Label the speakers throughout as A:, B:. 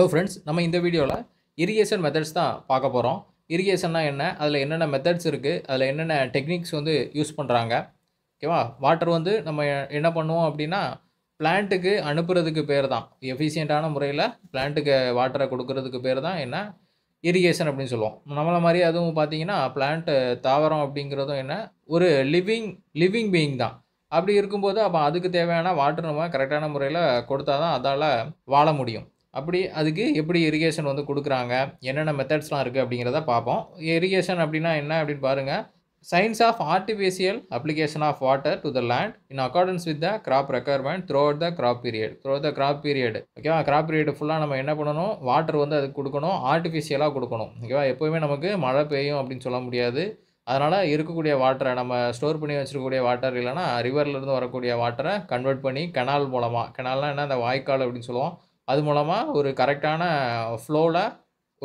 A: Hello friends நம்ம இந்த வீடியோவில் இரிகேஷன் மெத்தட்ஸ் தான் பார்க்க போகிறோம் இரிகேஷன்னா என்ன அதில் என்னென்ன மெத்தட்ஸ் இருக்குது அதில் என்னென்ன டெக்னிக்ஸ் வந்து யூஸ் பண்ணுறாங்க ஓகேவா வாட்டர் வந்து நம்ம என்ன பண்ணுவோம் அப்படின்னா பிளான்ட்டுக்கு அனுப்புறதுக்கு பேர் தான் எஃபிஷியண்ட்டான முறையில் பிளான்ட்டுக்கு வாட்டரை கொடுக்கறதுக்கு பேர் தான் என்ன இரிகேஷன் அப்படின்னு சொல்லுவோம் நம்மளை மாதிரி அதுவும் பார்த்தீங்கன்னா பிளான்ட்டு தாவரம் அப்படிங்கிறதும் என்ன ஒரு லிவிங் லிவிங் பீயிங் தான் அப்படி இருக்கும்போது அப்போ அதுக்கு தேவையான வாட்டர் நம்ம கரெக்டான முறையில் கொடுத்தா தான் அதால் வாழ முடியும் அப்படி அதுக்கு எப்படி இரிகேஷன் வந்து கொடுக்குறாங்க என்னென்ன மெத்தட்ஸ்லாம் இருக்குது அப்படிங்கிறத பார்ப்போம் இரிகேஷன் அப்படின்னா என்ன அப்படின்னு பாருங்கள் science of artificial application of water to the land in accordance with the crop requirement throughout the crop period through the crop period ஓகேவா கிராப் பீரியட் ஃபுல்லாக நம்ம என்ன பண்ணணும் வாட்டர் வந்து அதுக்கு கொடுக்கணும் ஆர்டிஃபிஷியலாக கொடுக்கணும் ஓகேவா எப்போவுமே நமக்கு மழை பெய்யும் அப்படின்னு சொல்ல முடியாது அதனால் இருக்கக்கூடிய வாட்டரை நம்ம ஸ்டோர் பண்ணி வச்சுருக்கக்கூடிய வாட்டர் இல்லைனா ரிவர்லேருந்து வரக்கூடிய வாட்டரை கன்வெர்ட் பண்ணி கெனால் மூலமாக கெனால்னால் என்ன அந்த வாய்க்கால் அப்படின்னு சொல்லுவோம் அது மூலமாக ஒரு கரெக்டான ஃப்ளோவில்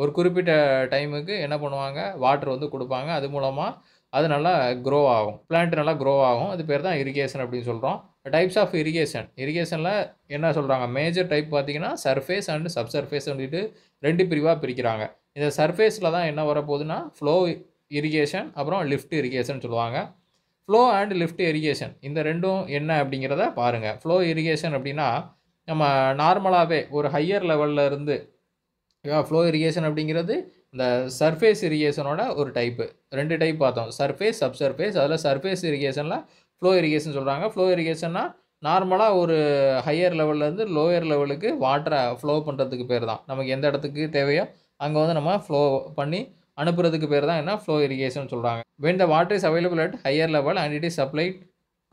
A: ஒரு குறிப்பிட்ட டைமுக்கு என்ன பண்ணுவாங்க வாட்டர் வந்து கொடுப்பாங்க அது மூலமாக அது நல்லா க்ரோ ஆகும் பிளான்ட் நல்லா க்ரோ ஆகும் அது பேர் தான் இரிகேஷன் அப்படின்னு சொல்கிறோம் டைப்ஸ் ஆஃப் இரிகேஷன் இரிகேஷனில் என்ன சொல்கிறாங்க மேஜர் டைப் பார்த்திங்கன்னா சர்ஃபேஸ் அண்ட் சப் சர்ஃபேஸ் வந்துட்டு ரெண்டு பிரிவாக பிரிக்கிறாங்க இந்த சர்ஃபேஸில் தான் என்ன வரப்போகுதுன்னா ஃப்ளோ இரிகேஷன் அப்புறம் லிஃப்ட் இரிகேஷன் சொல்லுவாங்க ஃப்ளோ அண்ட் லிஃப்ட் இரிகேஷன் இந்த ரெண்டும் என்ன அப்படிங்கிறத பாருங்கள் ஃப்ளோ இரிகேஷன் அப்படின்னா நம்ம நார்மலாகவே ஒரு ஹையர் லெவலில் இருந்து ஃப்ளோ இரிகேஷன் அப்படிங்கிறது இந்த சர்ஃபேஸ் இரிகேஷனோட ஒரு டைப்பு ரெண்டு டைப் பார்த்தோம் சர்ஃபேஸ் சப் சர்ஃபேஸ் அதில் சர்ஃபேஸ் இரிகேஷனில் ஃப்ளோ இரிகேஷன் சொல்கிறாங்க ஃப்ளோ இரிகேஷன்னா நார்மலாக ஒரு ஹையர் லெவல்லேருந்து லோயர் லெவலுக்கு வாட்டரை ஃப்ளோ பண்ணுறதுக்கு பேர் தான் நமக்கு எந்த இடத்துக்கு தேவையோ அங்கே வந்து நம்ம ஃப்ளோ பண்ணி அனுப்புறதுக்கு பேர் தான் என்ன ஃப்ளோ இரிகேஷன் சொல்கிறாங்க when the water is available at higher level and it is supplied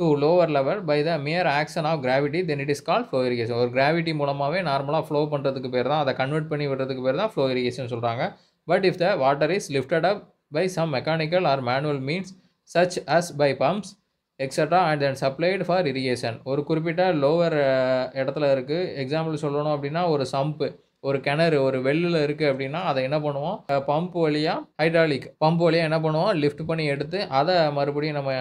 A: to lower level by the mere action of gravity then it is call flow irrigation ஒரு கிராவிட்டி மூலமாகவே நார்மலாக flow பண்ணுறதுக்கு பேர் தான் அதை convert பண்ணி விடுறதுக்கு பேர் தான் ஃப்ளோ இரிகேஷன் சொல்கிறாங்க but if the water is lifted up by some mechanical or manual means such as by pumps extra and then supplied for irrigation ஒரு குறிப்பிட்ட லோவர் இடத்துல இருக்குது எக்ஸாம்பிள் சொல்லணும் அப்படின்னா ஒரு சம்ப்பு ஒரு கிணறு ஒரு வெள்ளில் இருக்குது அப்படின்னா அதை என்ன பண்ணுவோம் பம்ப் வழியாக ஹைட்ராலிக் பம்ப் வழியாக என்ன பண்ணுவோம் லிஃப்ட் பண்ணி எடுத்து அதை மறுபடியும் நம்ம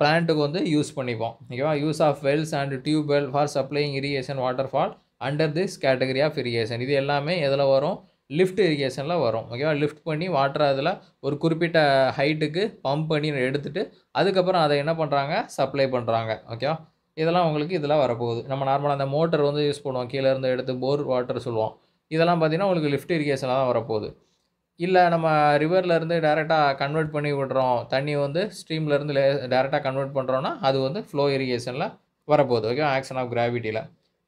A: பிளான்ட்டுக்கு வந்து யூஸ் பண்ணிப்போம் ஓகேவா use of wells and tubewell for supplying irrigation water fall under this category of irrigation இது எல்லாமே எதில் வரும் லிஃப்ட் இரிகேஷனில் வரும் ஓகேவா லிஃப்ட் பண்ணி வாட்டர் அதில் ஒரு குறிப்பிட்ட ஹைட்டுக்கு பம்ப் பண்ணி எடுத்துகிட்டு அதுக்கப்புறம் அதை என்ன பண்ணுறாங்க சப்ளை பண்ணுறாங்க ஓகேவா இதெல்லாம் உங்களுக்கு இதெல்லாம் வரப்போகுது நம்ம நார்மலாக அந்த மோட்டர் வந்து யூஸ் பண்ணுவோம் கீழேருந்து எடுத்து போர் வாட்டர் சொல்லுவோம் இதெல்லாம் பார்த்திங்கன்னா உங்களுக்கு லிஃப்ட் இரிகேஷனில் தான் வரப்போகுது இல்லை நம்ம ரிவர்லேருந்து டேரெக்டாக கன்வெர்ட் பண்ணி விடுறோம் தண்ணி வந்து ஸ்ட்ரீம்லேருந்து லே டேரெக்டாக கன்வெர்ட் பண்ணுறோன்னா அது வந்து ஃப்ளோ இரிகேஷனில் வரப்போகுது ஓகே ஆக்ஷன் ஆஃப் கிராவிட்டியில்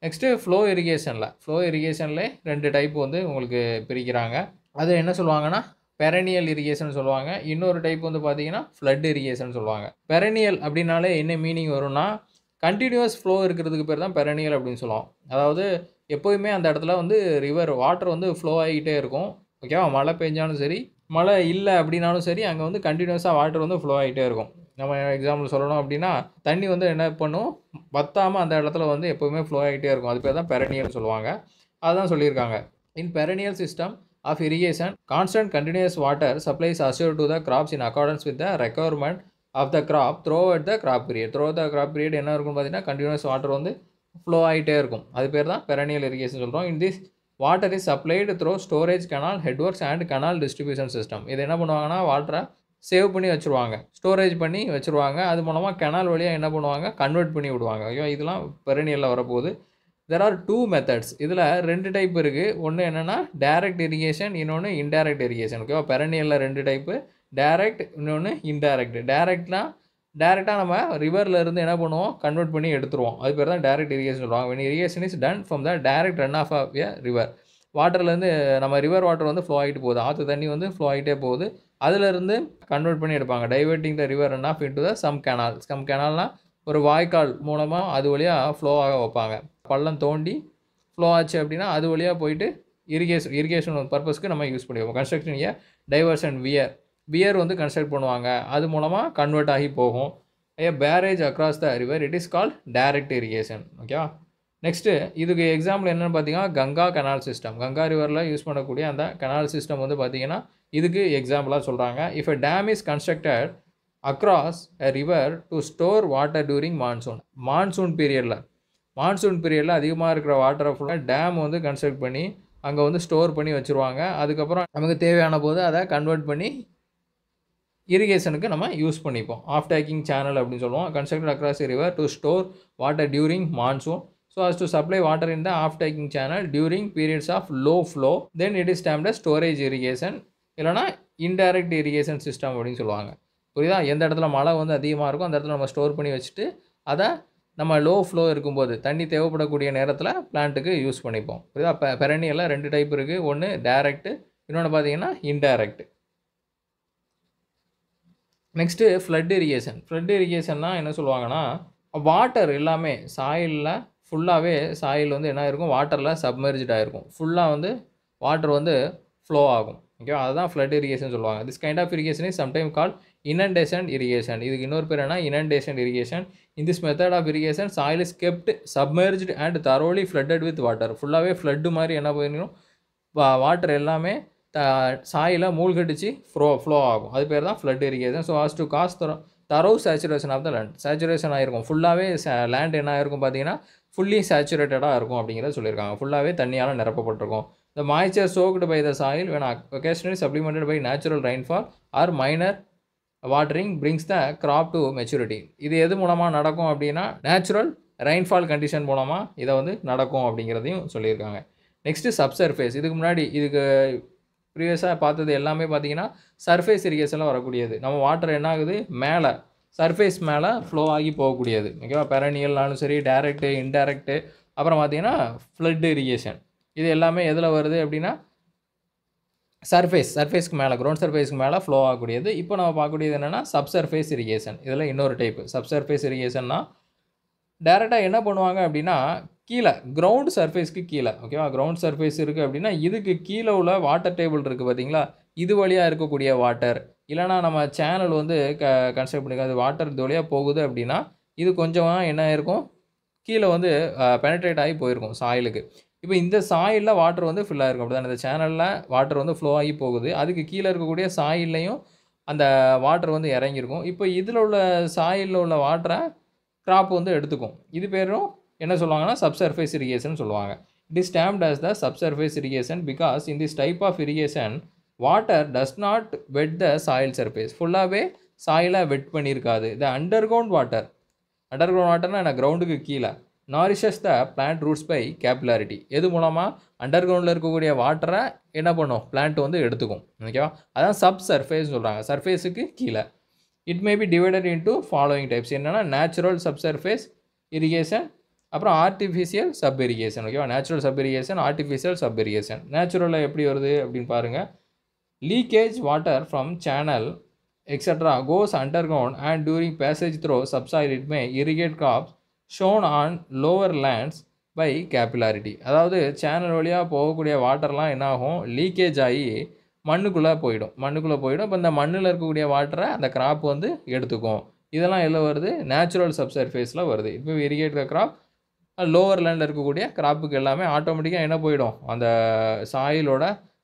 A: நெக்ஸ்ட்டு ஃப்ளோ இரிகேஷனில் ஃப்ளோ இரிகேஷன்லேயே ரெண்டு டைப் வந்து உங்களுக்கு பிரிக்கிறாங்க அது என்ன சொல்லுவாங்கன்னா பெரனியல் இரிகேஷன் சொல்லுவாங்க இன்னொரு டைப் வந்து பார்த்தீங்கன்னா ஃப்ளட் இரிகேஷன் சொல்லுவாங்க பெரனியல் அப்படின்னாலே என்ன மீனிங் வரும்னா கண்டினியூஸ் ஃப்ளோ இருக்கிறதுக்கு பேர் தான் பெரனியல் அப்படின்னு சொல்லுவோம் அதாவது எப்போயுமே அந்த இடத்துல வந்து ரிவர் வாட்டர் வந்து ஃப்ளோ ஆகிக்கிட்டே இருக்கும் ஓகேவா மழை பெஞ்சாலும் சரி மழை இல்லை அப்படின்னாலும் சரி அங்கே வந்து கண்டினியூஸாக வாட்டர் வந்து ஃப்ளோ ஆகிட்டே இருக்கும் நம்ம எக்ஸாம்பிள் சொல்லணும் அப்படின்னா தண்ணி வந்து என்ன பண்ணும் வத்தாமல் அந்த இடத்துல வந்து எப்போவுமே ஃப்ளோ ஆகிட்டே இருக்கும் அது பேர் தான் பெரனியல் சொல்லுவாங்க அதுதான் சொல்லியிருக்காங்க in perennial system of irrigation constant continuous water supplies assure to the crops in accordance with the requirement of the crop through at the crop period through the crop period என்ன இருக்கும்னு பார்த்தீங்கன்னா continuous water வந்து flow ஆகிட்டே இருக்கும் அது பேர் தான் perennial irrigation சொல்கிறோம் in this water is supplied through storage canal headworks and canal distribution system இது என்ன பண்ணுவாங்கன்னா வாட்டரை சேவ் பண்ணி வச்சுருவாங்க ஸ்டோரேஜ் பண்ணி வச்சுருவாங்க அது மூலமாக கெனால் வழியாக என்ன பண்ணுவாங்க கன்வெர்ட் பண்ணி விடுவாங்க ஐயோ இதெல்லாம் பெரணியலில் வரப்போகுது தெர் ஆர் டூ மெத்தட்ஸ் இதில் ரெண்டு டைப் இருக்குது ஒன்று என்னென்னா டேரக்ட் இரிகேஷன் இன்னொன்று இன்டேரக்ட் இரிகேஷன் ஓகேவா பெரணியில் ரெண்டு டைப்பு டேரக்ட் இன்னொன்று இன்டேரக்ட் டேரக்ட்னால் டேரெக்டாக நம்ம ரிவரில் இருந்து என்ன பண்ணுவோம் கன்வெர்ட் பண்ணி எடுத்துருவோம் அது பேர் தான் டேரெக்ட் இரிகேஷன் சொல்லுவாங்க when irrigation is done from the direct run off of a river வாட்டர்லேருந்து நம்ம ரிவர் வாட்டர் வந்து ஃப்ளோ ஆகிட்டு போகுது ஆற்று தண்ணி வந்து ஃப்ளோ ஆகிட்டே போகுது அதிலிருந்து கன்வெர்ட் பண்ணி எடுப்பாங்க diverting the river run off into the some canal some கேனால்னால் ஒரு வாய்க்கால் மூலமாக அது வழியாக ஃப்ளோ ஆக வைப்பாங்க பள்ளம் தோண்டி ஃப்ளோ ஆச்சு அப்படின்னா அது வழியாக போயிட்டு இரிகேஷன் இரிகேஷன் பர்பஸ்க்கு நம்ம யூஸ் பண்ணிடுவோம் construction a diversion weir pier வந்து கன்ஸ்ட்ரக்ட் பண்ணுவாங்க அது மூலமாக கன்வெர்ட் ஆகி போகும் a barrage across the river it is call direct irrigation ஓகேவா நெக்ஸ்ட்டு இதுக்கு எக்ஸாம்பிள் என்னென்னு பார்த்தீங்கன்னா கங்கா கனால் சிஸ்டம் கங்கா ரிவரில் யூஸ் பண்ணக்கூடிய அந்த கனால் சிஸ்டம் வந்து பார்த்திங்கன்னா இதுக்கு எக்ஸாம்பிளாக சொல்கிறாங்க if a dam is constructed across a river to store water during monsoon monsoon பீரியடில் மான்சூன் பீரியடில் அதிகமாக இருக்கிற வாட்டரை ஃபுல்லாக டேம் வந்து கன்ஸ்ட்ரக்ட் பண்ணி அங்கே வந்து ஸ்டோர் பண்ணி வச்சுருவாங்க அதுக்கப்புறம் நமக்கு தேவையான போது அதை கன்வெர்ட் பண்ணி இரிகேஷனுக்கு நம்ம யூஸ் பண்ணிப்போம் ஆஃப் டேக்கிங் சேனல் அப்படின்னு சொல்லுவோம் constructed across river to store water during monsoon so as to supply water in the off taking channel during periods of low flow then it is termed storage irrigation இல்லைனா indirect irrigation system அப்படின்னு சொல்லுவாங்க புரியுதா எந்த இடத்துல மழை வந்து அதிகமாக இருக்கும் அந்த இடத்துல நம்ம ஸ்டோர் பண்ணி வச்சுட்டு அதை நம்ம லோ ஃப்ளோ இருக்கும்போது தண்ணி தேவைப்படக்கூடிய நேரத்தில் பிளான்ட்டுக்கு யூஸ் பண்ணிப்போம் புரியுதா இப்போ பெரணியெல்லாம் ரெண்டு டைப் இருக்குது ஒன்று டேரெக்ட் இன்னொன்று பார்த்தீங்கன்னா indirect next flood irrigation flood இரிகேஷன்னா என்ன சொல்லுவாங்கன்னா வாட்டர் எல்லாமே சாயிலில் ஃபுல்லாகவே சாயில் வந்து என்ன இருக்கும் வாட்டரில் சப்மெர்ஜ்டாக இருக்கும் ஃபுல்லாக வந்து வாட்டர் வந்து ஃப்ளோ ஆகும் ஓகேவா அதுதான் ஃப்ளட் இரிகேஷன் சொல்லுவாங்க this kind of irrigation is sometime call inundation irrigation இதுக்கு இன்னொரு பேர் என்ன inundation irrigation in this method of irrigation soil is kept submerged and thoroughly flooded with water ஃபுல்லாகவே ஃப்ளட்டு மாதிரி என்ன பண்ணிடும் வாட்டர் எல்லாமே சாயில் மூழ்கடிச்சு ஃப்ரோ ஃப்ளோ ஆகும் அது பேர் தான் flood irrigation so as to cause தரும் தரவு saturation of the land saturation ஆகிருக்கும் ஃபுல்லாகவே லேண்ட் என்ன ஆகிருக்கும் பார்த்தீங்கன்னா ஃபுல்லி சேச்சுரேட்டடாக இருக்கும் அப்படிங்கிறத சொல்லியிருக்காங்க ஃபுல்லாகவே தண்ணியால் நிரப்பப்பட்டிருக்கும் the moisture soaked by the soil வேணா occasionally supplemented by natural rainfall or minor watering brings the crop to maturity இது எது மூலமாக நடக்கும் அப்படின்னா நேச்சுரல் ரெயின்ஃபால் கண்டிஷன் மூலமாக இதை வந்து நடக்கும் அப்படிங்கிறதையும் சொல்லியிருக்காங்க நெக்ஸ்ட்டு சப்சர்ஃபேஸ் இதுக்கு முன்னாடி இதுக்கு ப்ரீவியஸாக பார்த்தது எல்லாமே பார்த்திங்கன்னா சர்ஃபேஸ் இரிகேஷனில் வரக்கூடியது நம்ம வாட்டர் என்ன ஆகுது மேலே சர்ஃபேஸ் மேலே ஃப்ளோ ஆகி போகக்கூடியது ஓகேவா பெரனியல்னாலும் சரி டேரெக்டு இன்டைரக்டு அப்புறம் பார்த்திங்கன்னா ஃப்ளட்டு இரிகேஷன் இது எல்லாமே எதில் வருது அப்படின்னா சர்ஃபேஸ் சர்ஃபேஸ்க்கு மேலே க்ரௌண்ட் சர்ஃபேஸ்க்கு மேலே ஃப்ளோ ஆகக்கூடியது இப்போ நம்ம பார்க்கக்கூடியது என்னென்னா சப்சர்ஃபேஸ் இரிகேஷன் இதில் இன்னொரு டைப்பு சப்சர்ஃபேஸ் இரிகேஷன்னா டேரெக்டாக என்ன பண்ணுவாங்க அப்படின்னா கீழே கிரவுண்ட் சர்ஃபேஸ்க்கு கீழே ஓகேவா கிரவுண்ட் சர்ஃபேஸ் இருக்குது அப்படின்னா இதுக்கு கீழே உள்ள வாட்டர் டேபிள் இருக்குது பார்த்தீங்களா இது வழியாக இருக்கக்கூடிய வாட்டர் இல்லைனா நம்ம சேனல் வந்து க கன்ஸ்ட்ரக்ட் பண்ணிக்கலாம் அது வாட்டர் இது வழியாக போகுது அப்படின்னா இது கொஞ்சமாக என்ன ஆகிருக்கும் கீழே வந்து பெனட்ரேட் ஆகி போயிருக்கும் சாயிலுக்கு இப்போ இந்த சாயிலில் வாட்டர் வந்து ஃபில் ஆகிருக்கும் அப்படி தான் இந்த சேனலில் வாட்டர் வந்து ஃப்ளோ ஆகி போகுது அதுக்கு கீழே இருக்கக்கூடிய சாயில்லையும் அந்த வாட்டர் வந்து இறங்கியிருக்கும் இப்போ இதில் உள்ள சாயிலில் உள்ள வாட்டரை க்ராப் வந்து எடுத்துக்கும் இது பேரும் என்ன சொல்லுவாங்கன்னா சப்சர்ஃபேஸ் இரிகேஷன் சொல்லுவாங்க it is termed as the subsurface irrigation because in this type of irrigation water does not wet the soil surface ஃபுல்லாகவே சாயிலாக வெட் பண்ணியிருக்காது the underground water underground வாட்டர்னால் என்ன கிரவுண்டுக்கு கீழே nourishes the plant roots by capillarity எது மூலமாக under கிரவுண்டில் இருக்கக்கூடிய வாட்டரை என்ன பண்ணும் பிளான்ட் வந்து எடுத்துக்கும் ஓகேவா அதான் சப் சர்ஃபேஸ் சொல்கிறாங்க சர்ஃபேஸுக்கு கீழே it may be divided into following types என்னென்னா நேச்சுரல் சப் சர்ஃபேஸ் இரிகேஷன் அப்புறம் ஆர்டிஃபிஷியல் சப் இரிகேஷன் ஓகேவா natural sub irrigation artificial sub irrigation நேச்சுரலாக எப்படி வருது அப்படின்னு பாருங்கள் leakage water from channel extra goes underground and during passage through subsoil it may irrigate crops shown on lower lands by capillarity அதாவது channel வழியாக போகக்கூடிய வாட்டர்லாம் என்னாகும் லீக்கேஜ் ஆகி மண்ணுக்குள்ளே போயிடும் மண்ணுக்குள்ளே போயிடும் இப்போ இந்த மண்ணில் இருக்கக்கூடிய வாட்டரை அந்த கிராப் வந்து எடுத்துக்கும் இதெல்லாம் எல்லாம் வருது நேச்சுரல் சப்சர்ஃபேஸில் வருது இப்போ இரிகேட் கிராப் லோவர் லேண்டில் இருக்கக்கூடிய கிராப்புக்கு எல்லாமே ஆட்டோமேட்டிக்காக என்ன போயிடும் அந்த சாயிலோட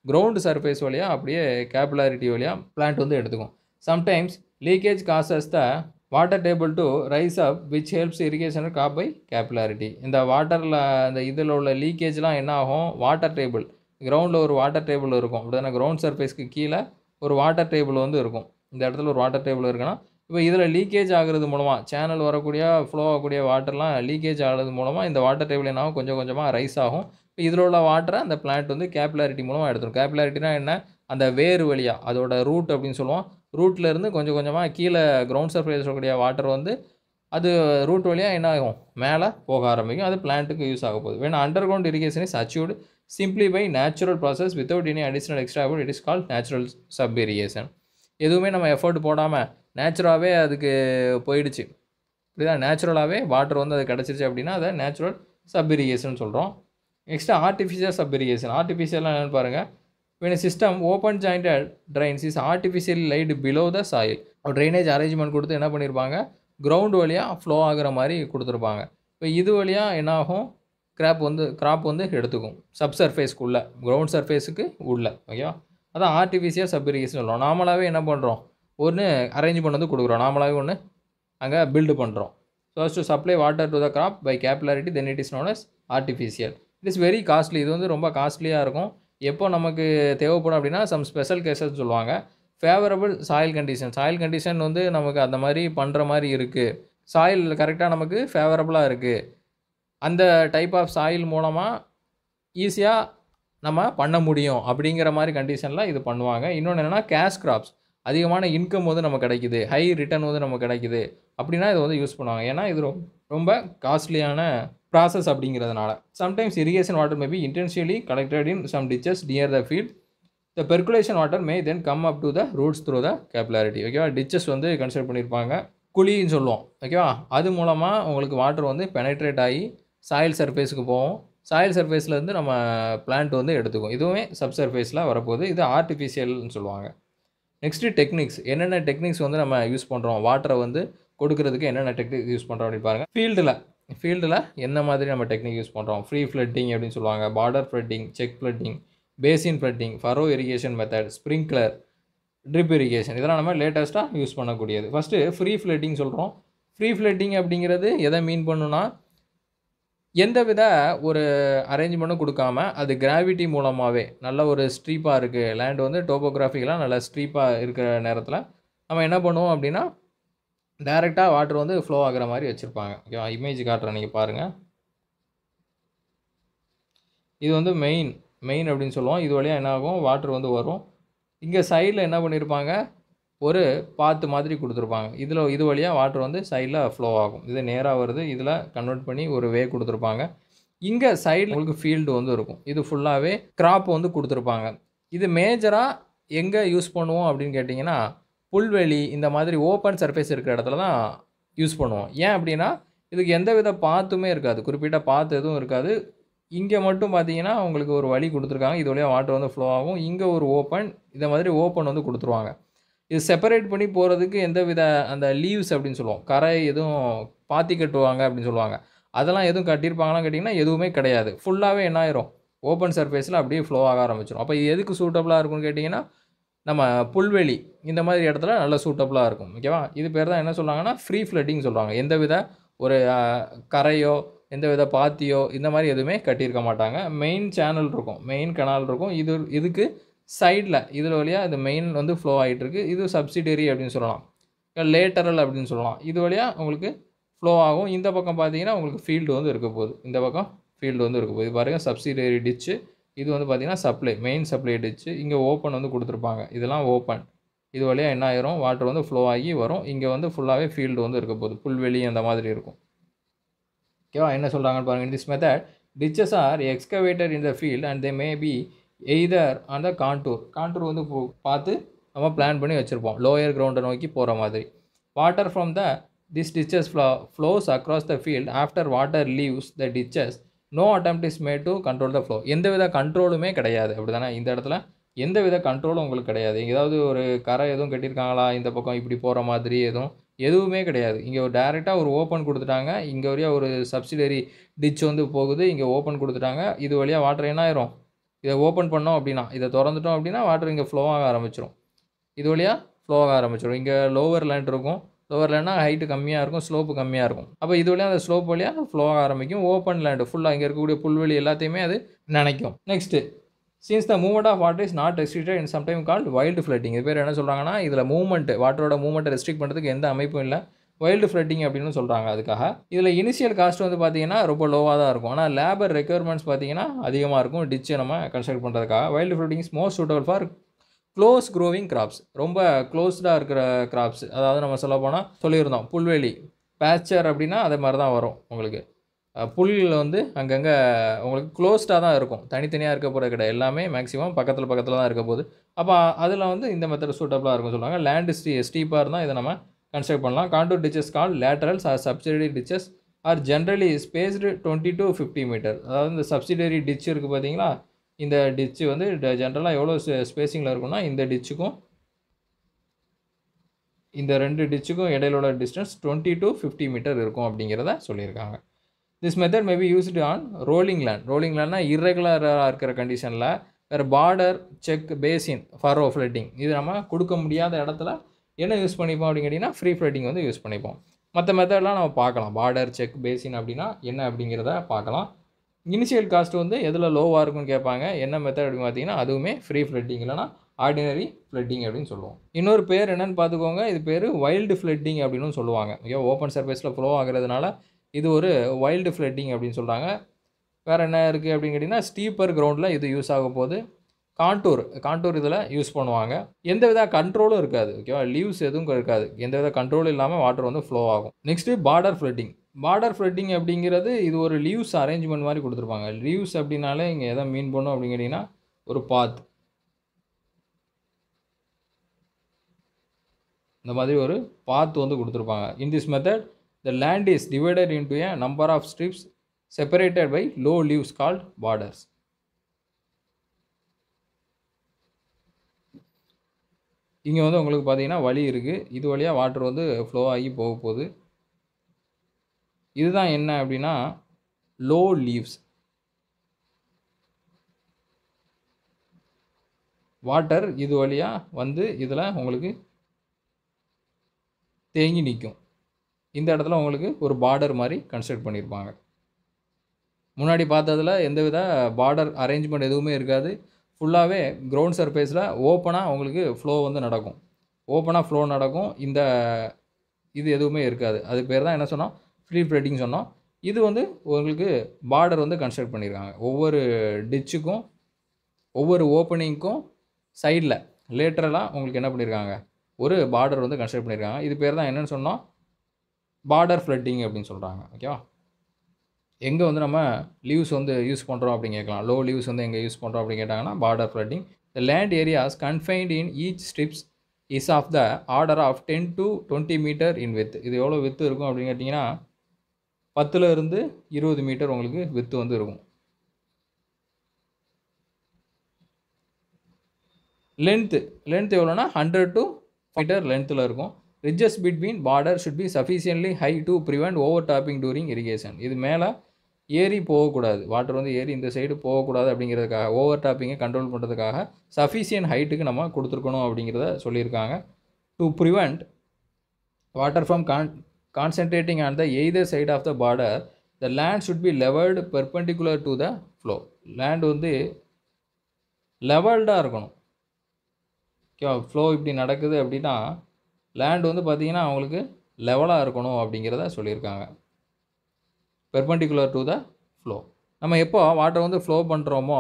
A: கிரவுண்டு சர்ஃபேஸ் வழியாக அப்படியே கேபிலாரிட்டி வழியாக பிளான்ட் வந்து எடுத்துக்கும் sometimes leakage causes the water table to rise up which helps irrigation crop by capillarity இந்த வாட்டரில் இந்த இதில் உள்ள லீக்கேஜ்லாம் என்ன ஆகும் வாட்டர் டேபிள் கிரவுண்டில் ஒரு வாட்டர் டேபிள் இருக்கும் அப்படி தானே கிரவுண்ட் சர்ஃபேஸ்க்கு கீழே ஒரு வாட்டர் டேபிள் வந்து இருக்கும் இந்த இடத்துல ஒரு வாட்டர் டேபிள் இருக்குன்னா இப்போ இதில் லீக்கேஜ் ஆகிறது மூலமாக சேனல் வரக்கூடிய ஃப்ளோ ஆகக்கூடிய வாட்டர்லாம் லீக்கேஜ் ஆகிறது மூலமாக இந்த வாட்டர் டேபிள் என்ன கொஞ்சம் கொஞ்சமாக ரைஸ் ஆகும் இப்போ இதில் உள்ள வாட்டரை அந்த பிளான்ட் வந்து கேப்புலாரிட்டி மூலமாக எடுத்துடும் கேப்லாரிட்டினா என்ன அந்த வேர் வழியாக அதோட ரூட் அப்படின்னு சொல்லுவோம் ரூட்லேருந்து கொஞ்சம் கொஞ்சமாக கீழே கிரவுண்ட் சர்ஃபேஸ் இருக்கக்கூடிய வாட்டர் வந்து அது ரூட் வழியாக என்ன ஆகும் மேலே போக ஆரம்பிக்கும் அது பிளான்ட்டுக்கு யூஸ் ஆக போகுது வேணும் underground irrigation is achieved simply by natural process without any additional extra effort it is called natural sub irrigation எதுவுமே நம்ம எஃபர்ட் போடாமல் நேச்சுரலாகவே அதுக்கு போயிடுச்சு இப்படிதான் நேச்சுரலாகவே வாட்டர் வந்து அது கிடச்சிருச்சு அப்படின்னா அதை நேச்சுரல் சப்இரிகேஷன் சொல்கிறோம் நெக்ஸ்ட்டு ஆர்டிஃபிஷியல் சப்இரிகேஷன் ஆர்டிஃபிஷியலாக என்னென்னு பாருங்கள் வேணும் system open jointed drains is artificial laid below the soil drainage arrangement கொடுத்து என்ன பண்ணியிருப்பாங்க க்ரௌண்ட் வழியாக ஃப்ளோ ஆகிற மாதிரி கொடுத்துருப்பாங்க இப்போ இது வழியாக என்னாகும் கிராப் வந்து கிராப் வந்து எடுத்துக்கும் சப் சர்ஃபேஸ்க்குள்ளே கிரவுண்ட் சர்ஃபேஸுக்கு உள்ளே ஓகேவா அதான் ஆர்டிஃபிஷியல் சப் இரிகேஷன் சொல்லுவோம் நார்மலாகவே என்ன பண்ணுறோம் ஒன்று அரேஞ்ச் பண்ணி வந்து கொடுக்குறோம் நாமளாகவே ஒன்று அங்கே பில்டு பண்ணுறோம் so as to supply water to the crop by capillarity then it is known as artificial it is very costly இது வந்து ரொம்ப காஸ்ட்லியாக இருக்கும் எப்போ நமக்கு தேவைப்படும் அப்படின்னா சம் ஸ்பெஷல் கேசஸ் சொல்லுவாங்க favourable soil condition soil condition வந்து நமக்கு அந்த மாதிரி பண்ணுற மாதிரி இருக்குது சாயில் கரெக்டாக நமக்கு ஃபேவரபுளாக இருக்குது அந்த டைப் ஆஃப் சாயில் மூலமாக ஈஸியாக நம்ம பண்ண முடியும் அப்படிங்கிற மாதிரி கண்டிஷனில் இது பண்ணுவாங்க இன்னொன்று என்னென்னா கேஷ் கிராப்ஸ் அதிகமான இன்கம் வந்து நம்ம கிடைக்கிது ஹை ரிட்டர்ன் வந்து நம்ம கிடைக்கிது அப்படின்னா இதை வந்து யூஸ் பண்ணுவாங்க ஏன்னா இது ரொம்ப காஸ்ட்லியான ப்ராசஸ் அப்படிங்கிறதுனால sometimes irrigation water may be intentionally collected in some ditches near the field the percolation water may then come up to the roots through the capillarity ஓகேவா டிச்சஸ் வந்து கன்சிடர் பண்ணியிருப்பாங்க குழின்னு சொல்லுவோம் ஓகேவா அது மூலமாக உங்களுக்கு வாட்டர் வந்து பெனட்ரேட் ஆகி சாயில் சர்ஃபேஸுக்கு போவோம் சாயில் சர்ஃபேஸ்லேருந்து நம்ம பிளான்ட் வந்து எடுத்துக்கும் இதுவுமே சப் சர்ஃபேஸில் வரப்போகுது இது ஆர்டிஃபிஷியல்னு சொல்லுவாங்க நெக்ஸ்ட்டு டெக்னிக்ஸ் என்னென்ன டெக்னிக்ஸ் வந்து நம்ம யூஸ் பண்ணுறோம் வாட்டரை வந்து கொடுக்கறதுக்கு என்னென்ன டெக்னிக் யூஸ் பண்ணுறோம் அப்படின்னு பாருங்கள் ஃபீல்டில் ஃபீல்டில் என்ன மாதிரி நம்ம டெக்னிக் யூஸ் பண்ணுறோம் ஃப்ரீ ஃப்ளட்டிங் அப்படின்னு சொல்லுவாங்க border flooding check flooding basin flooding furrow irrigation method sprinkler drip irrigation இதெல்லாம் நம்ம லேட்டஸ்ட்டாக யூஸ் பண்ணக்கூடியது ஃபஸ்ட்டு ஃப்ரீ ஃப்ளட்டிங் சொல்கிறோம் ஃப்ரீ ஃப்ளட்டிங் அப்படிங்கிறது எதை மீன் பண்ணுன்னா எந்தவித ஒரு அரேஞ்ச்மெண்ட்டும் கொடுக்காம அது கிராவிட்டி மூலமாகவே நல்ல ஒரு ஸ்ட்ரீப்பாக இருக்குது லேண்ட் வந்து டோபோகிராஃபிக்கெலாம் நல்ல ஸ்ட்ரீப்பாக இருக்கிற நேரத்தில் நம்ம என்ன பண்ணுவோம் அப்படின்னா டைரெக்டாக வாட்டர் வந்து ஃப்ளோ ஆகிற மாதிரி வச்சுருப்பாங்க ஓகேவா இமேஜ் காட்டுறேன் நீங்கள் பாருங்கள் இது வந்து மெயின் மெயின் அப்படின்னு சொல்லுவோம் இது வழியாக என்ன ஆகும் வாட்டர் வந்து வரும் இங்கே சைடில் என்ன பண்ணியிருப்பாங்க ஒரு பாத்து மாதிரி கொடுத்துருப்பாங்க இதில் இது வழியாக வாட்டர் வந்து சைடில் ஃப்ளோ ஆகும் இது நேராக வருது இதில் கன்வெர்ட் பண்ணி ஒரு வே கொடுத்துருப்பாங்க இங்கே சைடில் உங்களுக்கு ஃபீல்டு வந்து இருக்கும் இது ஃபுல்லாகவே கிராப் வந்து கொடுத்துருப்பாங்க இது மேஜராக எங்கே யூஸ் பண்ணுவோம் அப்படின்னு கேட்டிங்கன்னா புல்வெளி இந்த மாதிரி ஓப்பன் சர்ஃபேஸ் இருக்கிற இடத்துல தான் யூஸ் பண்ணுவோம் ஏன் அப்படின்னா இதுக்கு எந்த வித பாத்துமே இருக்காது குறிப்பிட்ட பாத்து எதுவும் இருக்காது இங்கே மட்டும் பார்த்தீங்கன்னா உங்களுக்கு ஒரு வழி கொடுத்துருக்காங்க இது வழியாக வாட்டர் வந்து ஃப்ளோ ஆகும் இங்கே ஒரு ஓப்பன் இந்த மாதிரி ஓப்பன் வந்து கொடுத்துருவாங்க இது செப்பரேட் பண்ணி போகிறதுக்கு எந்த வித அந்த லீவ்ஸ் அப்படின்னு சொல்லுவோம் கரை எதுவும் பாத்தி கட்டுவாங்க அப்படின்னு சொல்லுவாங்க அதெல்லாம் எதுவும் கட்டியிருப்பாங்களாம் கேட்டிங்கன்னா எதுவுமே கிடையாது ஃபுல்லாகவே என்ன ஆயிரும் ஓப்பன் சர்ஃபேஸில் அப்படியே ஃப்ளோ ஆக ஆரம்பிச்சிடும் அப்போ இது எதுக்கு சூட்டபுளாக இருக்கும்னு கேட்டிங்கன்னா நம்ம புல்வெளி இந்த மாதிரி இடத்துல நல்ல சூட்டபுளாக இருக்கும் ஓகேவா இது பேர் தான் என்ன சொல்லுவாங்கன்னா ஃப்ரீ ஃப்ளட்டிங் சொல்கிறாங்க எந்த வித ஒரு கரையோ எந்த வித பாத்தியோ இந்த மாதிரி எதுவுமே கட்டியிருக்க மாட்டாங்க மெயின் சேனல் இருக்கும் மெயின் கனால் இருக்கும் இது இதுக்கு சைடில் இதில் வழியாக இது மெயின் வந்து ஃப்ளோ ஆகிட்டுருக்கு இது சப்சிடரி அப்படின்னு சொல்லலாம் லேட்டரல் அப்படின்னு சொல்லலாம் இது வழியாக உங்களுக்கு ஃப்ளோ ஆகும் இந்த பக்கம் பார்த்தீங்கன்னா உங்களுக்கு ஃபீல்டு வந்து இருக்க போகுது இந்த பக்கம் ஃபீல்டு வந்து இருக்க போகுது பாருங்கள் சப்சிடரி டிச்சு இது வந்து பார்த்திங்கன்னா சப்ளை மெயின் சப்ளை டிச்சு இங்கே ஓப்பன் வந்து கொடுத்துருப்பாங்க இதெல்லாம் ஓப்பன் இது வழியாக என்ன ஆயிரும் வாட்டர் வந்து ஃப்ளோ ஆகி வரும் இங்கே வந்து ஃபுல்லாகவே ஃபீல்டு வந்து இருக்க போகுது புல்வெளி அந்த மாதிரி இருக்கும் ஓகேவா என்ன சொல்கிறாங்கன்னு பாருங்கள் in this method ditches are excavator in the field and they may be either அந்த காண்டூர் காண்டூர் வந்து பார்த்து நம்ம பிளான் பண்ணி வச்சுருப்போம் லோயர் கிரவுண்டை நோக்கி போகிற மாதிரி water from the this ditches flow flows across the field after water leaves the ditches no attempt is made to control the flow எந்த வித கண்ட்ரோலுமே கிடையாது அப்படி தானே இந்த இடத்துல எந்த வித கண்ட்ரோலும் உங்களுக்கு கிடையாது ஏதாவது ஒரு கரை எதுவும் கட்டியிருக்காங்களா இந்த பக்கம் இப்படி போகிற மாதிரி எதுவும் எதுவுமே கிடையாது இங்கே ஒரு டைரெக்டாக ஒரு ஓப்பன் கொடுத்துட்டாங்க இங்கே வரையா ஒரு சப்சிடரி டிச் வந்து போகுது இங்கே ஓப்பன் கொடுத்துட்டாங்க இது வழியாக வாட்டர் என்ன ஆயிரும் இதை ஓப்பன் பண்ணோம் அப்படின்னா இதை திறந்துட்டோம் அப்படின்னா வாட்டர் இங்கே ஃப்ளோ ஆக ஆரம்பிச்சிடும் இது வழியாக ஃப்ளோ ஆக ஆரம்பிச்சிடும் இங்கே லோவர் லேண்ட் இருக்கும் லோவர் லேண்ட்னா ஹைட்டு கம்மியாக இருக்கும் ஸ்லோப்பு கம்மியாக இருக்கும் அப்போ இது வழியாக அந்த ஸ்லோப் வழியாக ஃப்ளோ ஆக ஆரம்பிக்கும் ஓப்பன் லேண்டு ஃபுல்லாக இங்கே இருக்கக்கூடிய புல்வெளி எல்லாத்தையுமே அது நினைக்கும் next since the movement of water is not restricted in sometime called wild flooding இது பேர் என்ன சொல்கிறாங்கன்னா இதில் மூவ்மெண்ட் வாட்டரோட மூவ்மெண்ட்டை ரெஸ்ட்ரிக்ட் பண்ணுறதுக்கு எந்த அமைப்பும் இல்லை வைல்டு ஃப்ரெட்டிங் அப்படின்னு சொல்கிறாங்க அதுக்காக இதில் இனிஷியல் காஸ்ட் வந்து பார்த்திங்கன்னா ரொம்ப லோவாக தான் இருக்கும் ஆனால் லேபர் ரெக்யர்மெண்ட்ஸ் பார்த்திங்கன்னா அதிகமாக இருக்கும் டிச்சை நம்ம கன்ஸ்ட்ரக்ட் பண்ணுறதுக்காக wild floodings is most suitable for close growing crops ரொம்ப க்ளோஸ்டாக இருக்கிற கிராப்ஸ் அதாவது நம்ம சொல்ல போனால் சொல்லியிருந்தோம் புல்வெளி பேச்சர் அப்படின்னா அதே மாதிரி தான் வரும் உங்களுக்கு புல்லில் வந்து அங்கங்கே உங்களுக்கு க்ளோஸ்டாக தான் இருக்கும் தனித்தனியாக இருக்க போகிற கடை எல்லாமே மேக்ஸிமம் பக்கத்தில் பக்கத்தில் தான் இருக்க போகுது அப்போ அதில் வந்து இந்த மெத்தட் சூட்டபுளாக இருக்கும்னு சொல்லுவாங்க லேண்டு ஸ்டீ ஸ்டீப்பாக இருந்தால் இதை நம்ம கன்ஸ்ட்ரக்ட் பண்ணலாம் contour ditches call laterals or subsidiary ditches are generally spaced twenty to fifty metre அதாவது இந்த சப்சிடரி டிச்சு இருக்குது பார்த்தீங்களா இந்த டிச்சு வந்து ஜென்ரலாக எவ்வளோ ஸ்பேஸிங்கில் இருக்குன்னா இந்த டிச்சுக்கும் இந்த ரெண்டு டிச்சுக்கும் இடையிலோட distance twenty to fifty metre இருக்கும் அப்படிங்கிறத சொல்லியிருக்காங்க this method maybe used on rolling land rolling லேண்ட்னா இர்ரெகுலராக இருக்கிற கண்டிஷனில் வேறு border check basin furrow flooding இது நம்ம கொடுக்க முடியாத இடத்துல என்ன யூஸ் பண்ணிப்போம் அப்படின்னு கேட்டிங்கன்னா ஃப்ரீ ஃப்ளட்டிங் வந்து யூஸ் பண்ணிப்போம் மற்ற மெத்தட்லாம் நம்ம பார்க்கலாம் பார்டர் செக் பேசின் அப்படின்னா என்ன அப்படிங்கிறத பார்க்கலாம் இனிஷியல் காஸ்ட் வந்து எதில் லோவாக இருக்கும்னு கேட்பாங்க என்ன மெத்தட் அப்படின்னு பார்த்தீங்கன்னா அதுவுமே ஃப்ரீ ஃப்ளட்டிங் இல்லைனா ஆர்டினரி ஃப்ளட்டிங் அப்படின்னு சொல்லுவோம் இன்னொரு பேர் என்னென்னு பார்த்துக்கோங்க இது பேர் வைல்டு ஃப்ளட்டிங் அப்படின்னு சொல்லுவாங்க ஐயோ ஓப்பன் சர்ஃபேஸில் ஃப்ளோ ஆகிறதுனால இது ஒரு வைல்டு ஃப்ளட்டிங் அப்படின்னு சொல்கிறாங்க வேறு என்ன இருக்குது அப்படின்னு கேட்டிங்கன்னா ஸ்டீப்பர் கிரவுண்டில் இது யூஸ் ஆக போகுது கான்டூர் கான்டூர் இதில் யூஸ் பண்ணுவாங்க எந்த வித கண்ட்ரோலும் இருக்காது ஓகேவா லீவ்ஸ் எதுவும் இருக்காது எந்த வித கண்ட்ரோல் இல்லாமல் வாட்டர் வந்து ஃப்ளோ ஆகும் next border flooding border flooding அப்படிங்கிறது இது ஒரு லீவ்ஸ் அரேஞ்ச்மெண்ட் மாதிரி கொடுத்துருப்பாங்க லீவ்ஸ் அப்படின்னாலே இங்கே எதை மீன் பண்ணும் அப்படின்னு கேட்டிங்கன்னா ஒரு பாத் இந்த மாதிரி ஒரு பாத் வந்து கொடுத்துருப்பாங்க in this method the land is divided into a number of strips separated by low leaves called borders இங்கே வந்து உங்களுக்கு பார்த்தீங்கன்னா வழி இருக்குது இது வழியாக வாட்டர் வந்து ஃப்ளோ ஆகி போக போகுது இதுதான் என்ன அப்படின்னா லோ லீவ்ஸ் வாட்டர் இது வழியாக வந்து இதில் உங்களுக்கு தேங்கி நிற்கும் இந்த இடத்துல உங்களுக்கு ஒரு பார்டர் மாதிரி கன்ஸ்ட்ரக்ட் பண்ணியிருப்பாங்க முன்னாடி பார்த்ததில் வித பார்டர் அரேஞ்ச்மெண்ட் எதுவுமே இருக்காது ஃபுல்லாகவே க்ரௌண்ட் சர்ஃபேஸில் ஓப்பனாக உங்களுக்கு ஃப்ளோ வந்து நடக்கும் ஓப்பனாக ஃப்ளோ நடக்கும் இந்த இது எதுவுமே இருக்காது அது பேர் தான் என்ன சொன்னோம் ஃப்ரீ ப்ரெட்டிங் சொன்னோம் இது வந்து உங்களுக்கு பார்டர் வந்து கன்ஸ்ட்ரக்ட் பண்ணியிருக்காங்க ஒவ்வொரு டிச்சுக்கும் ஒவ்வொரு ஓப்பனிங்க்கும் சைடில் லேட்டரெலாம் உங்களுக்கு என்ன பண்ணியிருக்காங்க ஒரு பார்டர் வந்து கன்ஸ்ட்ரக்ட் பண்ணியிருக்காங்க இது பேர் தான் என்னென்னு சொன்னோம் பார்டர் ஃப்ளட்டிங் அப்படின்னு சொல்கிறாங்க ஓகேவா எங்கே வந்து நம்ம லீவ்ஸ் வந்து யூஸ் பண்ணுறோம் அப்படின்னு கேட்கலாம் லோ லீவ்ஸ் வந்து எங்கே யூஸ் பண்ணுறோம் அப்படின்னு கேட்டாங்கன்னா border flooding the land areas confined in each strips is of the order of ten to twenty metre in width இது எவ்வளோ வித்து இருக்கும் அப்படின்னு கேட்டிங்கன்னா பத்துலேருந்து இருபது மீட்டர் உங்களுக்கு வித்து வந்து இருக்கும் லென்த்து லென்த் எவ்வளோனா ஹண்ட்ரட் டு மீட்டர் லென்த்தில் இருக்கும் ridges between border should be sufficiently high to prevent over topping during irrigation இது மேலே ஏறி போகக்கூடாது வாட்டர் வந்து ஏறி இந்த சைடு போகக்கூடாது அப்படிங்கிறதுக்காக ஓவர் டாப்பிங்கை கண்ட்ரோல் பண்ணுறதுக்காக சஃபிஷியன்ட் ஹைட்டுக்கு நம்ம கொடுத்துருக்கணும் அப்படிங்கிறத சொல்லியிருக்காங்க to prevent water from con concentrating on the either side of the border the land should be levelled perpendicular to the flow land வந்து லெவல்டாக இருக்கணும் ஓகேவா ஃப்ளோ இப்படி நடக்குது அப்படின்னா லேண்ட் வந்து பார்த்திங்கன்னா அவங்களுக்கு லெவலாக இருக்கணும் அப்படிங்கிறத சொல்லியிருக்காங்க பெர்பண்டிகுலர் டு த ஃப்ளோ நம்ம எப்போ வாட்டர் வந்து ஃப்ளோ பண்ணுறோமோ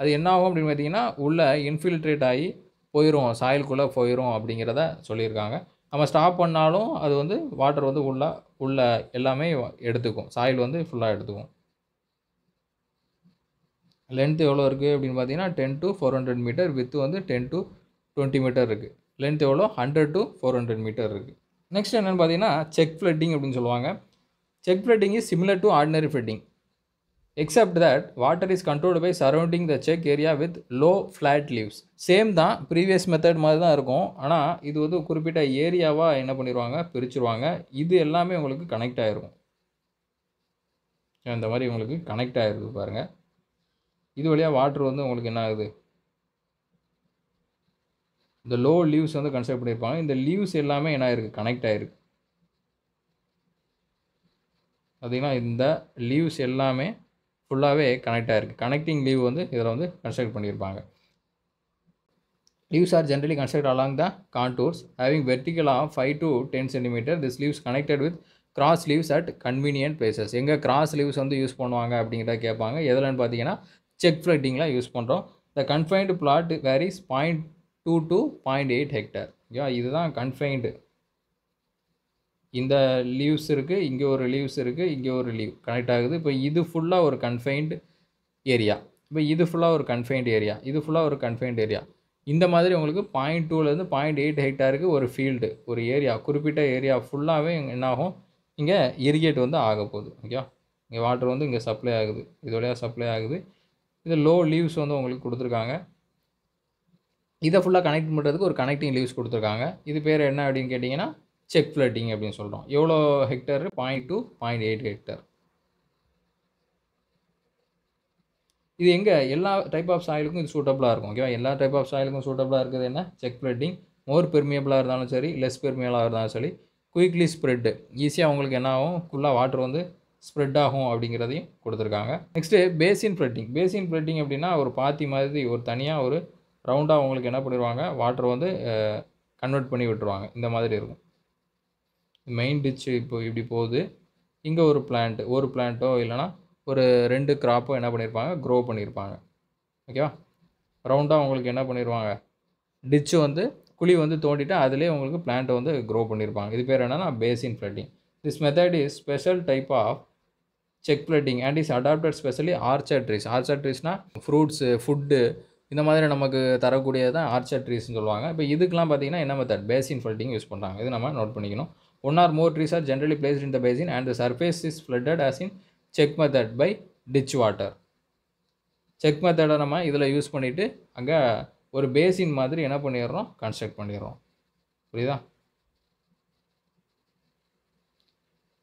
A: அது என்ன ஆகும் அப்படின்னு பார்த்தீங்கன்னா உள்ளே இன்ஃபில்ட்ரேட் ஆகி போயிடும் சாயில்குள்ளே போயிடும் அப்படிங்கிறத சொல்லியிருக்காங்க நம்ம ஸ்டாப் பண்ணாலும் அது வந்து வாட்டர் வந்து உள்ளே உள்ளே எல்லாமே எடுத்துக்கும் சாயில் வந்து ஃபுல்லாக எடுத்துக்கும் லென்த் எவ்வளோ இருக்குது அப்படின்னு பார்த்தீங்கன்னா ten to four hundred metre width வந்து டென் டு டுவெண்ட்டி மீட்டர் இருக்குது லென்த் எவ்வளோ hundred to four hundred metre இருக்குது நெக்ஸ்ட் என்னென்னு பார்த்தீங்கன்னா செக் ஃப்ளட்டிங் அப்படின்னு சொல்லுவாங்க check flooding is similar to ordinary flooding, except that water is controlled by surrounding the check area with low flat leaves same தான் previous method மாதிரி தான் இருக்கும் ஆனால் இது வந்து குறிப்பிட்ட ஏரியாவாக என்ன பண்ணிடுவாங்க பிரிச்சுருவாங்க இது எல்லாமே உங்களுக்கு கனெக்ட் ஆகிருக்கும் இந்த மாதிரி உங்களுக்கு கனெக்ட் ஆகிருக்கு பாருங்கள் இது வழியாக வாட்ரு வந்து உங்களுக்கு என்ன ஆகுது இந்த லோ லீவ்ஸ் வந்து கன்சிடர் பண்ணியிருப்பாங்க இந்த லீவ்ஸ் எல்லாமே என்ன ஆயிருக்கு கனெக்ட் ஆகிருக்கு பார்த்திங்கன்னா இந்த லீவ்ஸ் எல்லாமே ஃபுல்லாகவே கனெக்ட் இருக்குது கனெக்டிங் லீவ் வந்து இதில் வந்து கன்ஸ்ட்ரக்ட் பண்ணியிருப்பாங்க leaves are generally construct along the contours having வெர்டிகலாக five to ten centimetre this leaves connected with cross leaves at convenient places எங்கே கிராஸ் லீவ்ஸ் வந்து யூஸ் பண்ணுவாங்க அப்படிங்கிறத கேட்பாங்க எதுலன்னு பார்த்தீங்கன்னா செக் ஃப்ளட்டிங்கில் யூஸ் பண்ணுறோம் the confined plot varies point two to point eight hectare ஓகேவா இதுதான் கன்ஃபைன்டு இந்த லீவ்ஸ் இருக்குது இங்கே ஒரு லீவ்ஸ் இருக்குது இங்கே ஒரு லீவ் கனெக்ட் ஆகுது இப்போ இது ஃபுல்லாக ஒரு கன்ஃபைன்டு ஏரியா இப்போ இது ஃபுல்லாக ஒரு கன்ஃபைன்டு ஏரியா இது ஃபுல்லாக ஒரு கன்ஃபைன்டு ஏரியா இந்த மாதிரி உங்களுக்கு பாயிண்ட் டூலேருந்து பாயிண்ட் எயிட் இருக்குது ஒரு ஃபீல்டு ஒரு ஏரியா குறிப்பிட்ட ஏரியா ஃபுல்லாகவே என்னாகும் இங்கே இரிகேட் வந்து ஆக போகுது ஓகேவா இங்கே வாட்டர் வந்து இங்கே சப்ளை ஆகுது இதோடய சப்ளை ஆகுது இது லோ லீவ்ஸ் வந்து உங்களுக்கு கொடுத்துருக்காங்க இதை ஃபுல்லாக கனெக்ட் பண்ணுறதுக்கு ஒரு கனெக்டிங் லீவ்ஸ் கொடுத்துருக்காங்க இது பேர் என்ன அப்படின்னு கேட்டிங்கன்னா செக் ஃப்ளட்டிங் அப்படின்னு சொல்கிறோம் எவ்வளோ hectare point two point eight hectare இது எங்கே எல்லா டைப் ஆஃப் சாயிலுக்கும் இது சூட்டபுளாக இருக்கும் ஓகேவா எல்லா டைப் ஆஃப் சாயிலுக்கும் சூட்டபுளாக இருக்கிறது என்ன செக் ஃப்ளட்டிங் மோர் பெர்மியபிளாக இருந்தாலும் சரி லெஸ் பெர்மியபிளாக இருந்தாலும் சரி குயிக்லி ஸ்ப்ரெட்டு ஈஸியாக உங்களுக்கு என்ன ஆகும் ஃபுல்லாக வாட்டர் வந்து ஸ்ப்ரெட் ஆகும் அப்படிங்கிறதையும் கொடுத்துருக்காங்க next basin flooding basin flooding அப்படின்னா ஒரு பாத்தி மாதிரி ஒரு தனியாக ஒரு ரவுண்டாக உங்களுக்கு என்ன பண்ணிடுவாங்க வாட்டர் வந்து கன்வெர்ட் பண்ணி விட்டுருவாங்க இந்த மாதிரி இருக்கும் மெயின் டிச்சு இப்போ இப்படி போகுது இங்கே ஒரு பிளான்ட் ஒரு பிளான்ட்டோ இல்லைனா ஒரு ரெண்டு கிராப்போ என்ன பண்ணியிருப்பாங்க க்ரோ பண்ணியிருப்பாங்க ஓகேவா ரவுண்டாக உங்களுக்கு என்ன பண்ணிடுவாங்க டிச்சு வந்து குழி வந்து தோண்டிட்டு அதிலே உங்களுக்கு பிளான்ட்டை வந்து க்ரோ பண்ணியிருப்பாங்க இது பேர் என்னென்னா basin flooding this method is special type of check flooding and is adapted specially orchard trees orchard ட்ரீஸ்னால் ஃப்ரூட்ஸு ஃபுட்டு இந்த மாதிரி நமக்கு தரக்கூடியதான் தான் ஆர்ச்சர் ட்ரீஸ்னு சொல்லுவாங்க இப்போ இதுக்கெலாம் பார்த்திங்கன்னா என்ன மெத்தட் பேசின் ஃப்ளட்டிங் யூஸ் பண்ணுறாங்க இது நம்ம நோட் பண்ணிக்கணும் one or more trees are generally placed in the basin and the surface is flooded as in check method by ditch water. Check மெத்தடை நம்ம இதில் யூஸ் பண்ணிவிட்டு அங்கே ஒரு பேசின் மாதிரி என்ன பண்ணிடுறோம் கன்ஸ்ட்ரக்ட் பண்ணிடுறோம் புரியுதா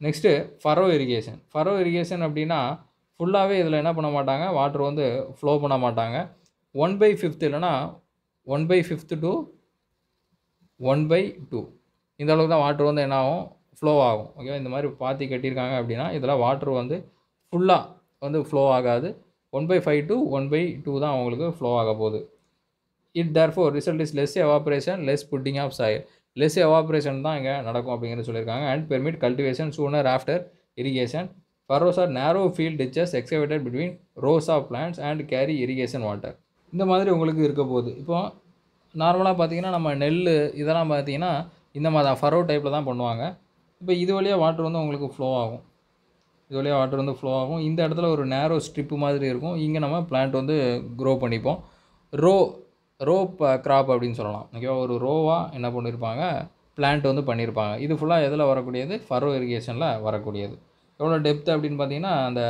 A: next furrow irrigation furrow irrigation அப்படின்னா ஃபுல்லாகவே இதில் என்ன பண்ண மாட்டாங்க வாட்டர் வந்து ஃப்ளோ பண்ண மாட்டாங்க ஒன் பை ஃபிஃப்த் இல்லைனா one by fifth to one by two இந்த அளவுக்கு தான் வாட்ரு வந்து என்ன ஆகும் ஃப்ளோ ஆகும் ஓகேவா இந்த மாதிரி பாத்தி கட்டியிருக்காங்க அப்படின்னா இதில் வாட்ரு வந்து ஃபுல்லாக வந்து ஃப்ளோ ஆகாது one by five to one by two தான் அவங்களுக்கு ஃப்ளோ ஆக போகுது it therefore result is less evaporation less puddling of soil less evaporation தான் இங்கே நடக்கும் அப்படிங்கிற சொல்லியிருக்காங்க and permit cultivation sooner after irrigation furrows are narrow field ditches excavated between rows of plants and carry irrigation water இந்த மாதிரி உங்களுக்கு இருக்க போகுது இப்போ நார்மலாக பார்த்தீங்கன்னா நம்ம நெல் இதெல்லாம் பார்த்தீங்கன்னா இந்த மாதிரி ஃபரோ டைப்பில் தான் பண்ணுவாங்க இப்போ இது வழியாக வாட்டர் வந்து உங்களுக்கு ஃப்ளோ ஆகும் இது வழியாக வாட்டர் வந்து ஃப்ளோ ஆகும் இந்த இடத்துல ஒரு நேரோ ஸ்ட்ரிப்பு மாதிரி இருக்கும் இங்கே நம்ம பிளான்ட் வந்து க்ரோ பண்ணிப்போம் ரோ ரோ கிராப் அப்படின்னு சொல்லலாம் ஓகேவா ஒரு ரோவாக என்ன பண்ணியிருப்பாங்க பிளான்ட் வந்து பண்ணியிருப்பாங்க இது ஃபுல்லாக எதில் வரக்கூடியது ஃபரோ இரிகேஷனில் வரக்கூடியது எவ்வளோ டெப்த் அப்படின்னு பார்த்தீங்கன்னா அந்த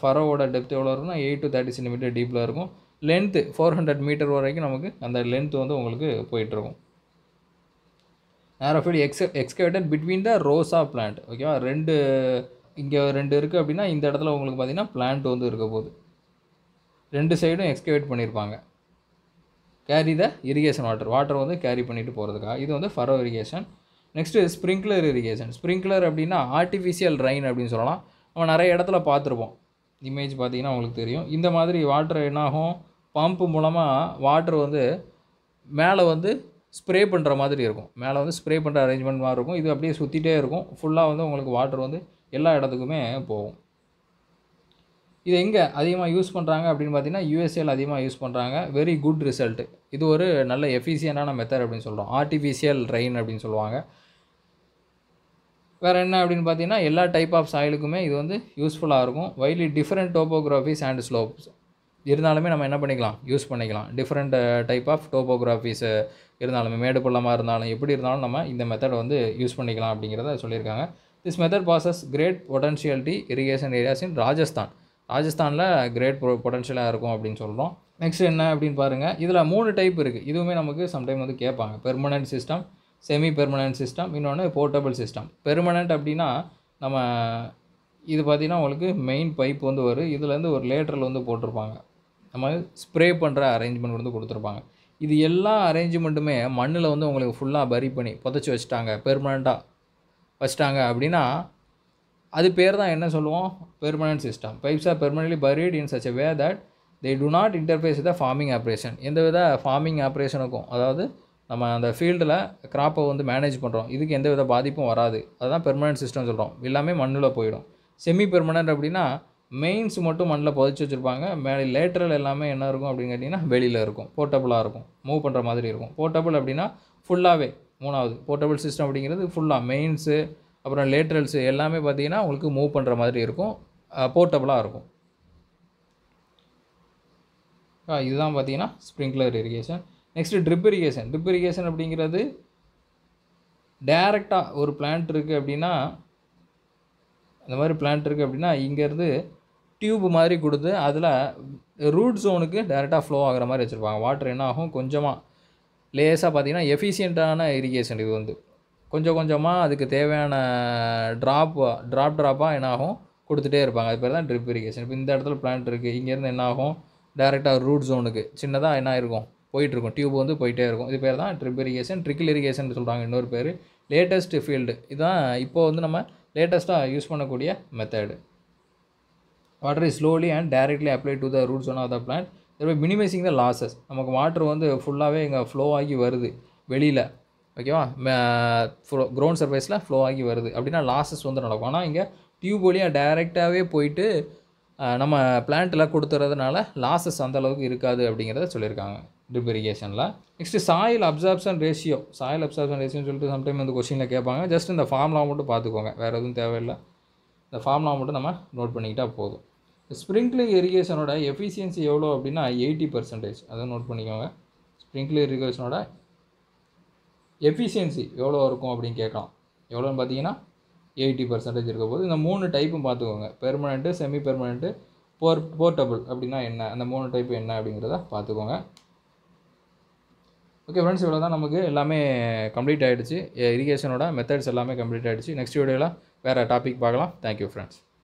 A: ஃபரோவோட டெப்த் எவ்வளோ இருக்குன்னா எயிட் டு தேர்ட்டி சென்டிமீட்டர் டீப்பில் இருக்கும் லென்த்து ஃபோர் ஹண்ட்ரட் மீட்டர் வரைக்கும் நமக்கு அந்த லென்த்து வந்து உங்களுக்கு போயிட்டுருக்கும் ஏரோஃபீல் ex excavated between the rows plant ஓகேவா ரெண்டு இங்கே ரெண்டு இருக்குது அப்படின்னா இந்த இடத்துல உங்களுக்கு பார்த்திங்கன்னா பிளான்ட் வந்து இருக்க போகுது ரெண்டு சைடும் எக்ஸ்கவேட் பண்ணியிருப்பாங்க carry the irrigation water water வந்து கேரி பண்ணிட்டு போகிறதுக்காக இது வந்து furrow irrigation next sprinkler irrigation sprinkler அப்படின்னா ஆர்டிஃபிஷியல் ரைன் அப்படின்னு சொல்லலாம் நம்ம நிறைய இடத்துல பார்த்துருப்போம் இமேஜ் பார்த்திங்கன்னா உங்களுக்கு தெரியும் இந்த மாதிரி வாட்டர் என்னாகும் பம்ப் மூலமாக வாட்டர் வந்து மேலே வந்து ஸ்ப்ரே பண்ணுற மாதிரி இருக்கும் மேலே வந்து ஸ்ப்ரே பண்ணுற அரேஞ்ச்மெண்ட் மாதிரி இருக்கும் இது அப்படியே சுற்றிட்டே இருக்கும் ஃபுல்லாக வந்து உங்களுக்கு வாட்டர் வந்து எல்லா இடத்துக்குமே போகும் இது எங்கே அதிகமாக யூஸ் பண்ணுறாங்க அப்படின்னு பார்த்தீங்கன்னா யூஎஸ்ஏல அதிகமாக யூஸ் பண்ணுறாங்க வெரி குட் ரிசல்ட் இது ஒரு நல்ல எஃபிஷியண்டான மெத்தட் அப்படின்னு சொல்கிறோம் ஆர்டிஃபிஷியல் ரெயின் அப்படின்னு சொல்லுவாங்க வேறு என்ன அப்படின்னு பார்த்தீங்கன்னா எல்லா டைப் ஆஃப் சாயிலுக்குமே இது வந்து யூஸ்ஃபுல்லாக இருக்கும் widely different topographies and slopes இருந்தாலுமே நம்ம என்ன பண்ணிக்கலாம் யூஸ் பண்ணிக்கலாம் டிஃப்ரெண்ட் டைப் ஆஃப் டோபோகிராஃபிஸு இருந்தாலுமே மேடு பள்ளமாக இருந்தாலும் எப்படி இருந்தாலும் நம்ம இந்த மெத்தடை வந்து யூஸ் பண்ணிக்கலாம் அப்படிங்கிறத சொல்லியிருக்காங்க this method possesses great potentiality irrigation areas in Rajasthan ராஜஸ்தானில் கிரேட் பொ பொட்டன்ஷியலாக இருக்கும் அப்படின்னு சொல்கிறோம் நெக்ஸ்ட் என்ன அப்படின்னு பாருங்கள் இதில் மூணு டைப் இருக்குது இதுவுமே நமக்கு சம்டைம் வந்து கேட்பாங்க permanent system semi permanent system இன்னொன்று போர்ட்டபிள் சிஸ்டம் பெர்மனன்ட் அப்படின்னா நம்ம இது பார்த்திங்கன்னா உங்களுக்கு மெயின் பைப் வந்து வரும் இதுலேருந்து ஒரு லேட்டரில் வந்து போட்டிருப்பாங்க நம்ம ஸ்ப்ரே பண்ணுற அரேஞ்ச்மெண்ட் வந்து கொடுத்துருப்பாங்க இது எல்லா அரேஞ்ச்மெண்ட்டுமே மண்ணில் வந்து உங்களுக்கு ஃபுல்லாக பரி பண்ணி புதைச்சி வச்சுட்டாங்க பெர்மனண்ட்டாக வச்சுட்டாங்க அப்படின்னா அது பேர் தான் என்ன சொல்லுவோம் permanent system pipes are permanently buried in such way that they do not interface with farming operation எந்த வித ஃபார்மிங் ஆப்ரேஷனுக்கும் அதாவது நம்ம அந்த ஃபீல்டில் கிராப்பை வந்து மேனேஜ் பண்ணுறோம் இதுக்கு எந்த வித பாதிப்பும் வராது அதுதான் பெர்மனன்ட் சிஸ்டம் சொல்கிறோம் எல்லாமே மண்ணில் போயிடும் செமி பெர்மனன்ட் அப்படின்னா மெயின்ஸ் மட்டும் மண்ணில் புதைச்சி வச்சுருப்பாங்க மேலே லேட்டரல் எல்லாமே என்ன இருக்கும் அப்படின்னு கேட்டிங்கன்னா வெளியில் இருக்கும் போர்ட்டபுளாக இருக்கும் மூவ் பண்ணுற மாதிரி இருக்கும் போர்ட்டபுள் அப்படின்னா ஃபுல்லாகவே மூணாவது போர்ட்டபுள் சிஸ்டம் அப்படிங்கிறது ஃபுல்லாக மெயின்ஸு அப்புறம் லேட்ரல்ஸு எல்லாமே பார்த்திங்கன்னா உங்களுக்கு மூவ் பண்ணுற மாதிரி இருக்கும் போர்ட்டபுளாக இருக்கும் இதுதான் பார்த்திங்கன்னா sprinkler irrigation next drip irrigation drip irrigation அப்படிங்கிறது டைரெக்டாக ஒரு பிளான்ட் இருக்குது அப்படின்னா இந்த மாதிரி பிளான்ட் இருக்குது அப்படின்னா இங்கேருந்து டியூப் மாதிரி கொடுத்து அதில் ரூட் ஜோனுக்கு டேரெக்டாக ஃப்ளோ ஆகிற மாதிரி வச்சுருப்பாங்க வாட்டர் என்ன ஆகும் கொஞ்சமாக லேஸாக பார்த்தீங்கன்னா எஃபிஷியண்ட்டான இரிகேஷன் இது வந்து கொஞ்சம் கொஞ்சமாக அதுக்கு தேவையான ட்ராப் ட்ராப் ட்ராப்பாக என்ன ஆகும் கொடுத்துட்டே இருப்பாங்க அது பேர் தான் ட்ரிப் இரிகேஷன் இப்போ இந்த இடத்துல பிளான்ட் இருக்குது இங்கேருந்து என்னாகும் டேரெக்டாக ரூட் ஜோனுக்கு சின்னதாக என்ன இருக்கும் போயிட்டுருக்கும் டியூப் வந்து போயிட்டே இருக்கும் இது பேர் தான் ட்ரிப் இரிகேஷன் ட்ரிக்கில் இரிகேஷன் சொல்கிறாங்க இன்னொரு பேர் லேட்டஸ்ட் ஃபீல்டு இதுதான் இப்போது வந்து நம்ம லேட்டஸ்ட்டாக யூஸ் பண்ணக்கூடிய method water is slowly and directly apply to the roots one of the plant திரும்ப மினிமைசிங் த லாசஸ் நமக்கு வாட்டர் வந்து ஃபுல்லாகவே இங்கே ஃப்ளோ ஆகி வருது வெளியில் ஓகேவா ஃப்ளோ க்ரௌண்ட் சர்ஃபேஸில் ஃப்ளோ ஆகி வருது அப்படின்னா லாசஸ் வந்து நடக்கும் ஆனால் இங்கே டியூப் வழியாக டைரெக்டாகவே போயிட்டு நம்ம பிளான்ட்டில் கொடுத்துறதுனால லாசஸ் அந்தளவுக்கு இருக்காது அப்படிங்கிறத சொல்லியிருக்காங்க ட்ரிப் இரிகேஷனில் next soil absorption ratio soil absorption ரேஷியோன்னு சொல்லிட்டு சம்டைம் இந்த கொஷினில் கேட்பாங்க ஜஸ்ட் இந்த ஃபார்ம்லாம் மட்டும் பார்த்துக்கோங்க வேறு எதுவும் தேவையில்லை இந்த ஃபார்ம்லாம் மட்டும் நம்ம நோட் பண்ணிக்கிட்டால் போதும் ஸ்ப்ரிங்க்லிங் இரிகேஷனோட எஃபிஷியன்சி எவ்வளோ அப்படின்னா எயிட்டி பர்சன்டேஜ் அதை நோட் பண்ணிக்கோங்க ஸ்ப்ரிங்க்லிங் இரிகேஷனோட எஃபிஷியன்சி எவ்வளோ இருக்கும் அப்படின்னு கேட்கலாம் எவ்வளோன்னு பார்த்தீங்கன்னா எயிட்டி பர்சன்டேஜ் இருக்க போது இந்த மூணு டைப்பும் பார்த்துக்கோங்க permanent semi permanent por portable அப்படின்னா என்ன அந்த மூணு டைப் என்ன அப்படிங்கிறத பார்த்துக்கோங்க ஓகே ஃப்ரெண்ட்ஸ் இவ்வளோ தான் நமக்கு எல்லாமே கம்ப்ளீட் ஆகிடுச்சு இரிகேஷனோட மெத்தட்ஸ் எல்லாமே கம்ப்ளீட் ஆகிடுச்சு நெக்ஸ்ட் வீடியோவில் வேறு டாபிக் பார்க்கலாம் தேங்க்யூ ஃப்ரெண்ட்ஸ்